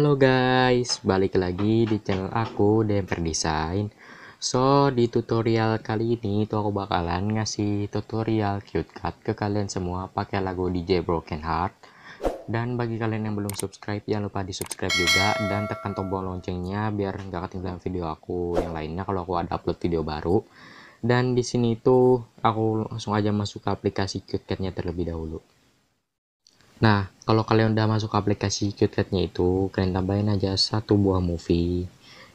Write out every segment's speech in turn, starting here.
Halo guys, balik lagi di channel aku Demper Design. So, di tutorial kali ini tuh aku bakalan ngasih tutorial cute cut ke kalian semua pakai lagu DJ Broken Heart. Dan bagi kalian yang belum subscribe, jangan lupa di subscribe juga dan tekan tombol loncengnya biar nggak ketinggalan video aku yang lainnya kalau aku ada upload video baru. Dan di sini tuh aku langsung aja masuk ke aplikasi cut nya terlebih dahulu. Nah, kalau kalian udah masuk aplikasi CuteCut-nya itu, kalian tambahin aja satu buah movie.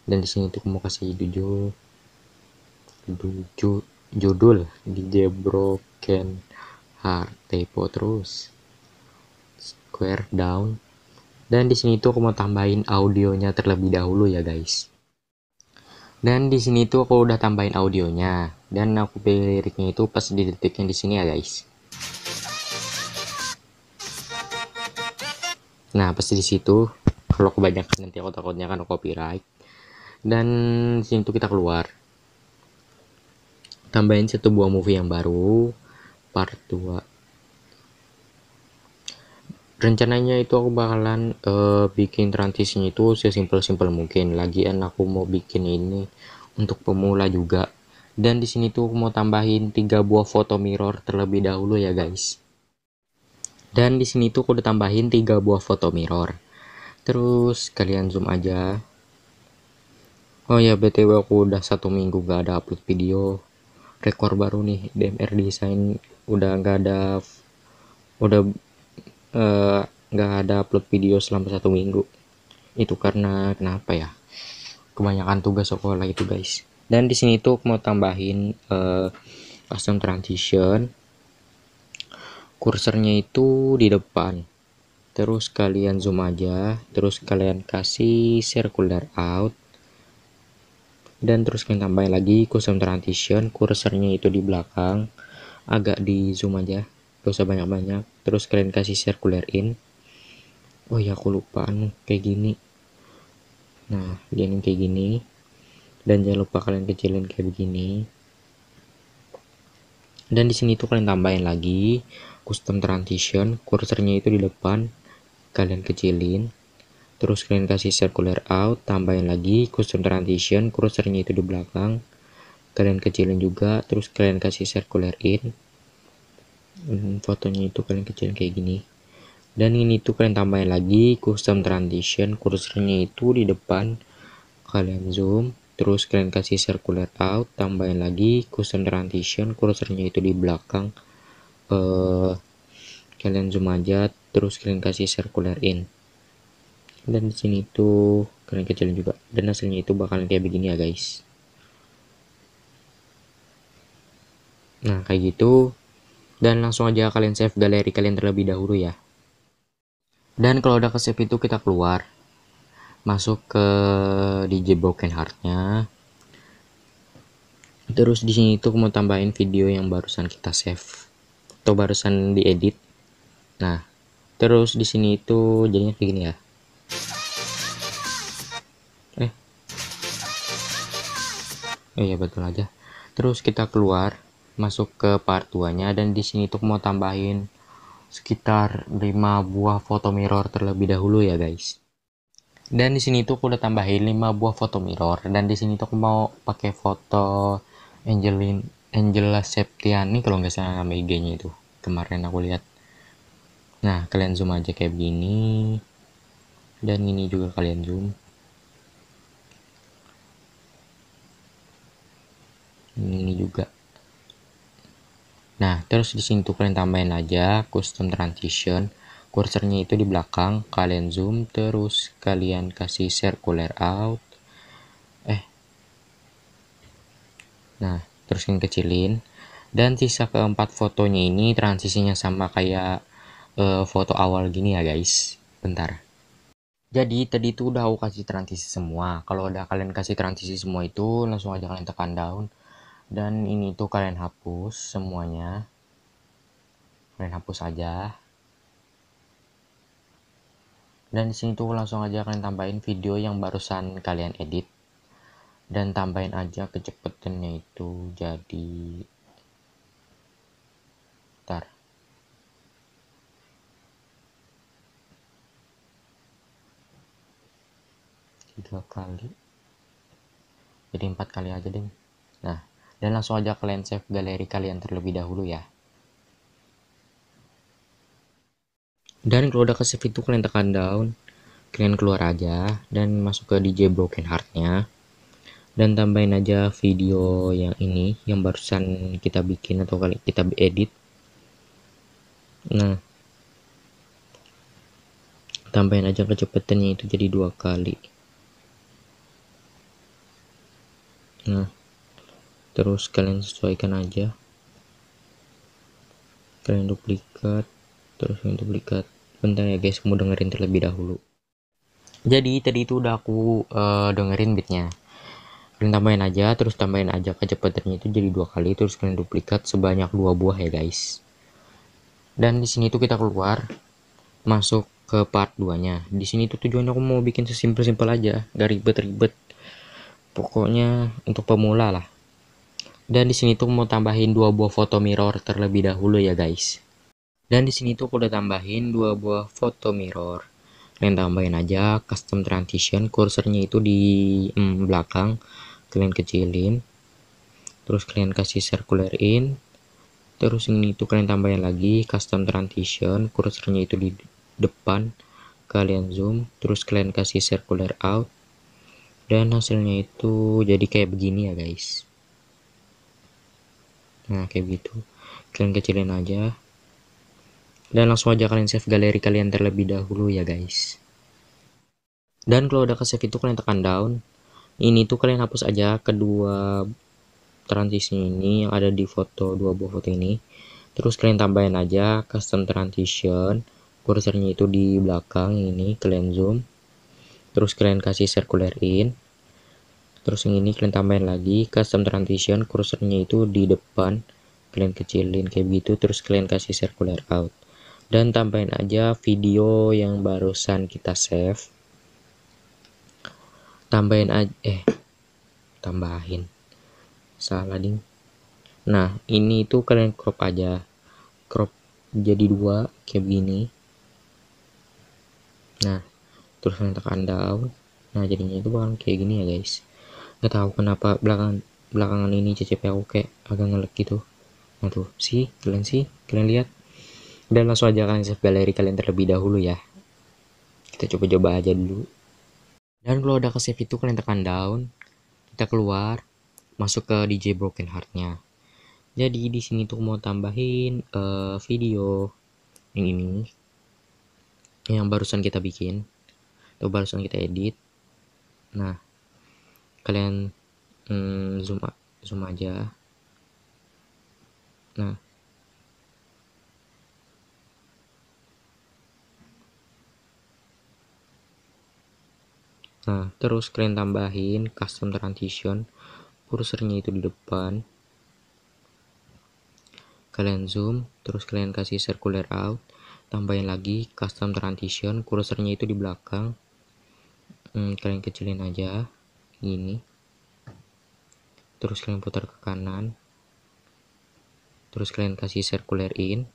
Dan di sini tuh kamu kasih judul judul judul di Broken Heart typo terus square down dan di sini tuh aku mau tambahin audionya terlebih dahulu ya guys dan di sini tuh aku udah tambahin audionya dan aku pilih liriknya itu pas di detiknya di sini ya guys nah pasti di situ kalau kebanyakan nanti aku takutnya kan copyright dan sini tuh kita keluar tambahin satu buah movie yang baru part 2 rencananya itu aku bakalan uh, bikin transisinya itu sesimpel-simpel mungkin lagian aku mau bikin ini untuk pemula juga dan di sini tuh aku mau tambahin tiga buah foto mirror terlebih dahulu ya guys dan di sini tuh aku udah tambahin tiga buah foto mirror terus kalian zoom aja oh ya btw aku udah satu minggu gak ada upload video rekor baru nih DMR design udah gak ada udah uh, ada upload video selama satu minggu itu karena kenapa ya kebanyakan tugas sekolah itu guys dan di sini tuh aku mau tambahin uh, custom transition kursornya itu di depan terus kalian zoom aja terus kalian kasih circular out dan terus kalian tambahin lagi custom transition kursornya itu di belakang agak di zoom aja gak usah banyak-banyak terus kalian kasih circular in oh ya aku lupa anu kayak gini nah jadiin kayak gini dan jangan lupa kalian kecilin kayak begini dan di sini tuh kalian tambahin lagi custom transition kursornya itu di depan kalian kecilin terus kalian kasih circular out tambahin lagi custom transition kursornya itu di belakang kalian kecilin juga terus kalian kasih circular in hmm, fotonya itu kalian kecilin kayak gini dan ini tuh kalian tambahin lagi custom transition kursornya itu di depan kalian zoom terus kalian kasih circular out tambahin lagi custom transition cursornya itu di belakang eh, kalian zoom aja terus kalian kasih circular in dan di sini tuh kalian kecilin juga dan hasilnya itu bakalan kayak begini ya guys nah kayak gitu dan langsung aja kalian save galeri kalian terlebih dahulu ya dan kalau udah ke save itu kita keluar masuk ke DJ Broken Heartnya terus di sini tuh mau tambahin video yang barusan kita save atau barusan diedit nah terus di sini itu jadinya kayak gini ya eh oh iya betul aja terus kita keluar masuk ke part 2 nya dan di sini tuh mau tambahin sekitar 5 buah foto mirror terlebih dahulu ya guys dan di sini tuh aku udah tambahin 5 buah foto mirror dan di sini tuh aku mau pakai foto Angelin Angela Septiani kalau nggak salah nama IG-nya itu kemarin aku lihat nah kalian zoom aja kayak begini dan ini juga kalian zoom ini, juga nah terus di sini tuh kalian tambahin aja custom transition kursornya itu di belakang kalian zoom terus kalian kasih circular out eh nah terus kalian kecilin dan sisa keempat fotonya ini transisinya sama kayak uh, foto awal gini ya guys bentar jadi tadi itu udah aku kasih transisi semua kalau udah kalian kasih transisi semua itu langsung aja kalian tekan down dan ini tuh kalian hapus semuanya kalian hapus aja dan di sini tuh langsung aja kalian tambahin video yang barusan kalian edit dan tambahin aja kecepatannya itu jadi ntar tiga kali jadi empat kali aja deh nah dan langsung aja kalian save galeri kalian terlebih dahulu ya dan kalau udah ke itu kalian tekan down kalian keluar aja dan masuk ke DJ Broken Heart-nya. dan tambahin aja video yang ini yang barusan kita bikin atau kali kita edit nah tambahin aja kecepatannya itu jadi dua kali nah terus kalian sesuaikan aja kalian duplikat terus yang duplikat bentar ya guys mau dengerin terlebih dahulu jadi tadi itu udah aku uh, dengerin beatnya kalian tambahin aja terus tambahin aja kecepatannya itu jadi dua kali terus kalian duplikat sebanyak dua buah ya guys dan di sini tuh kita keluar masuk ke part 2 nya di sini tuh tujuannya aku mau bikin sesimpel simpel aja gak ribet ribet pokoknya untuk pemula lah dan di sini tuh mau tambahin dua buah foto mirror terlebih dahulu ya guys dan di sini tuh aku udah tambahin dua buah foto mirror kalian tambahin aja custom transition kursornya itu di mm, belakang kalian kecilin terus kalian kasih circular in terus ini tuh kalian tambahin lagi custom transition kursornya itu di depan kalian zoom terus kalian kasih circular out dan hasilnya itu jadi kayak begini ya guys nah kayak gitu kalian kecilin aja dan langsung aja kalian save galeri kalian terlebih dahulu ya guys. Dan kalau udah ke save itu kalian tekan down. Ini tuh kalian hapus aja kedua transisi ini yang ada di foto dua buah foto ini. Terus kalian tambahin aja custom transition. Kursornya itu di belakang ini kalian zoom. Terus kalian kasih circular in. Terus yang ini kalian tambahin lagi custom transition kursornya itu di depan. Kalian kecilin kayak gitu terus kalian kasih circular out dan tambahin aja video yang barusan kita save tambahin aja eh tambahin salah ding nah ini tuh kalian crop aja crop jadi dua kayak begini nah terus kalian tekan down nah jadinya itu bakal kayak gini ya guys nggak tahu kenapa belakang belakangan ini CCP aku kayak agak ngelek gitu nah tuh sih kalian sih kalian lihat dan langsung aja kalian save galeri kalian terlebih dahulu ya kita coba-coba aja dulu dan kalau udah ke save itu kalian tekan down kita keluar masuk ke DJ Broken Heart nya jadi di sini tuh mau tambahin uh, video yang ini yang barusan kita bikin atau barusan kita edit nah kalian mm, zoom zoom aja nah Nah, terus kalian tambahin custom transition kursornya itu di depan. Kalian zoom, terus kalian kasih circular out, tambahin lagi custom transition kursornya itu di belakang. Hmm, kalian kecilin aja gini. Terus kalian putar ke kanan. Terus kalian kasih circular in,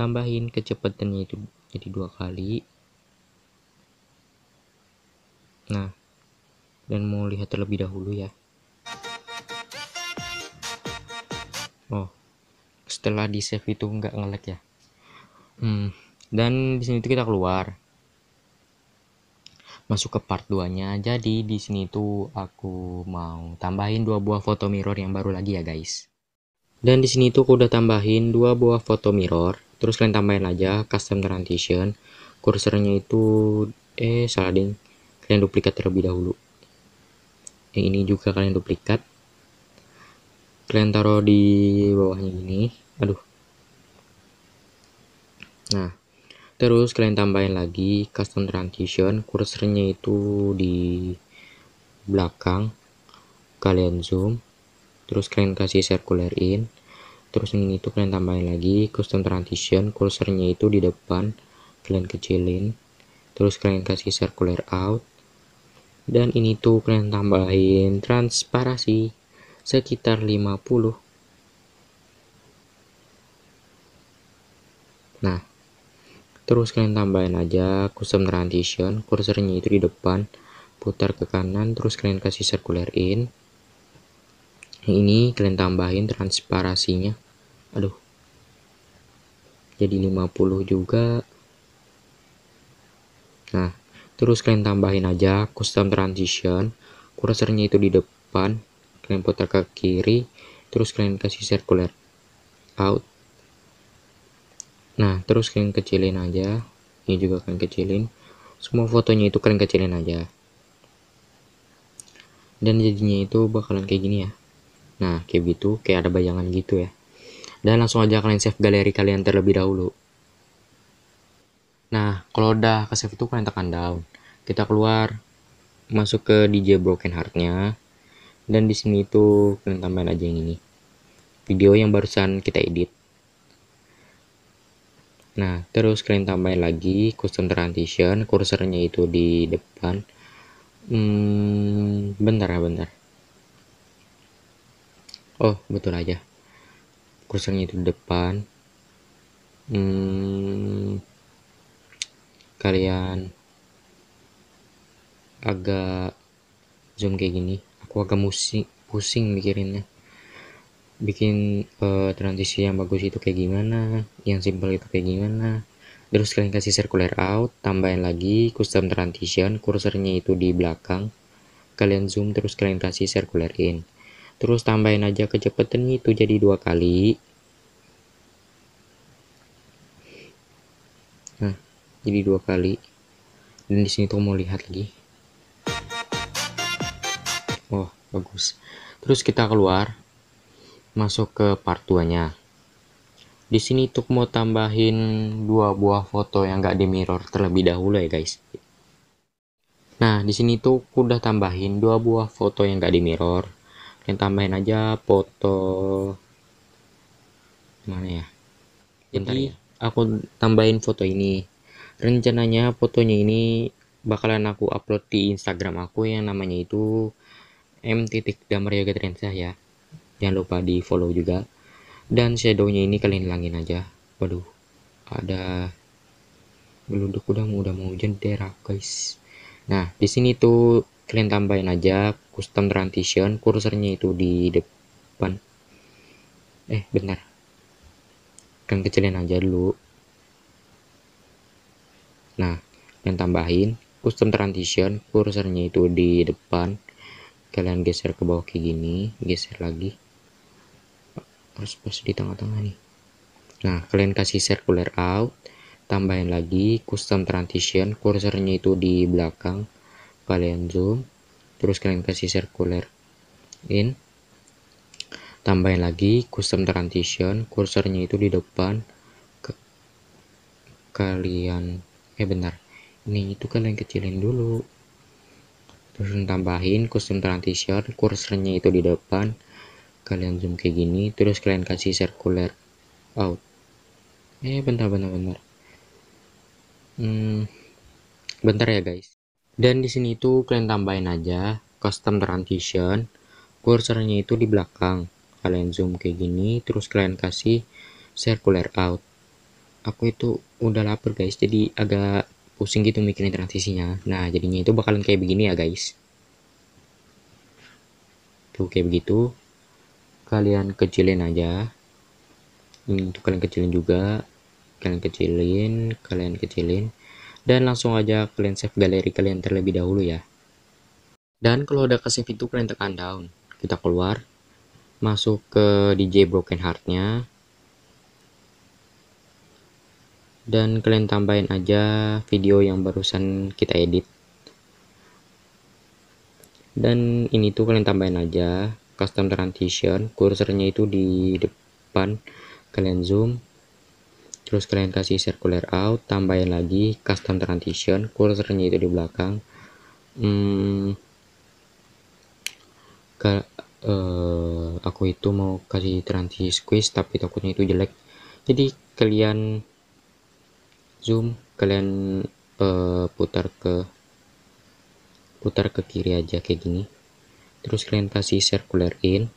tambahin kecepatannya itu jadi dua kali Nah, dan mau lihat terlebih dahulu ya. Oh, setelah di save itu nggak ngelag ya. Hmm, dan di sini itu kita keluar. Masuk ke part 2-nya. Jadi di sini tuh aku mau tambahin dua buah foto mirror yang baru lagi ya, guys. Dan di sini tuh aku udah tambahin dua buah foto mirror. Terus kalian tambahin aja custom transition. Kursornya itu eh salah ding kalian duplikat terlebih dahulu yang ini juga kalian duplikat kalian taruh di bawahnya ini aduh nah terus kalian tambahin lagi custom transition kursornya itu di belakang kalian zoom terus kalian kasih circular in terus yang ini tuh kalian tambahin lagi custom transition cursornya itu di depan kalian kecilin terus kalian kasih circular out dan ini tuh kalian tambahin transparasi sekitar 50 nah terus kalian tambahin aja custom transition kursornya itu di depan putar ke kanan terus kalian kasih circular in ini kalian tambahin transparasinya aduh jadi 50 juga nah terus kalian tambahin aja custom transition kursornya itu di depan kalian putar ke kiri terus kalian kasih circular out nah terus kalian kecilin aja ini juga kalian kecilin semua fotonya itu kalian kecilin aja dan jadinya itu bakalan kayak gini ya nah kayak gitu kayak ada bayangan gitu ya dan langsung aja kalian save galeri kalian terlebih dahulu Nah, kalau udah ke save itu kalian tekan down. Kita keluar masuk ke DJ Broken Heart-nya dan di sini itu kalian tambahin aja yang ini. Video yang barusan kita edit. Nah, terus kalian tambahin lagi custom transition, kursornya itu di depan. Hmm, bentar ya, bentar. Oh, betul aja. Kursornya itu di depan. Hmm, kalian agak zoom kayak gini aku agak musik pusing mikirinnya bikin uh, transisi yang bagus itu kayak gimana yang simple itu kayak gimana terus kalian kasih circular out tambahin lagi custom transition kursornya itu di belakang kalian zoom terus kalian kasih circular in terus tambahin aja kecepatannya itu jadi dua kali jadi dua kali dan di sini tuh mau lihat lagi oh bagus terus kita keluar masuk ke part 2 nya di sini tuh mau tambahin dua buah foto yang gak di mirror terlebih dahulu ya guys nah di sini tuh udah tambahin dua buah foto yang gak di mirror yang tambahin aja foto mana ya jadi ya? aku tambahin foto ini rencananya fotonya ini bakalan aku upload di Instagram aku yang namanya itu m titik yoga ya jangan lupa di follow juga dan shadownya ini kalian hilangin aja waduh ada geluduk udah mau udah mau hujan daerah guys nah di sini tuh kalian tambahin aja custom transition kursornya itu di depan eh benar kan kecilin aja dulu nah yang tambahin custom transition kursornya itu di depan kalian geser ke bawah kayak gini geser lagi harus pas di tengah-tengah nih nah kalian kasih circular out tambahin lagi custom transition kursornya itu di belakang kalian zoom terus kalian kasih circular in tambahin lagi custom transition kursornya itu di depan kalian eh benar ini itu kan yang kecilin dulu terus tambahin custom transition kursornya itu di depan kalian zoom kayak gini terus kalian kasih circular out eh bentar bentar bentar hmm, bentar ya guys dan di sini itu kalian tambahin aja custom transition kursornya itu di belakang kalian zoom kayak gini terus kalian kasih circular out aku itu udah lapar guys jadi agak pusing gitu mikirin transisinya nah jadinya itu bakalan kayak begini ya guys tuh kayak begitu kalian kecilin aja Untuk hmm, kalian kecilin juga kalian kecilin kalian kecilin dan langsung aja kalian save galeri kalian terlebih dahulu ya dan kalau udah ke kasih pintu kalian tekan down kita keluar masuk ke DJ Broken Heart nya dan kalian tambahin aja video yang barusan kita edit dan ini tuh kalian tambahin aja custom transition kursornya itu di depan kalian zoom terus kalian kasih circular out tambahin lagi custom transition kursornya itu di belakang hmm, ke, uh, aku itu mau kasih transition squeeze tapi takutnya itu jelek jadi kalian zoom kalian uh, putar ke putar ke kiri aja kayak gini terus kalian kasih circular in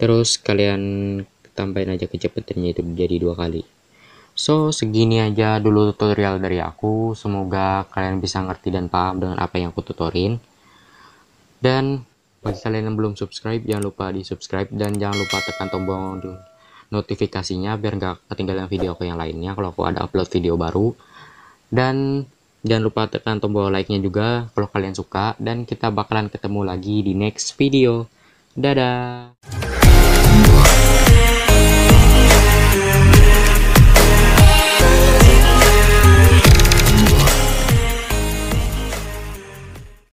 terus kalian tambahin aja kecepatannya itu jadi dua kali so segini aja dulu tutorial dari aku semoga kalian bisa ngerti dan paham dengan apa yang aku tutorin dan bagi kalian yang belum subscribe jangan lupa di subscribe dan jangan lupa tekan tombol notifikasinya biar nggak ketinggalan video aku yang lainnya kalau aku ada upload video baru. Dan jangan lupa tekan tombol like-nya juga kalau kalian suka. Dan kita bakalan ketemu lagi di next video. Dadah!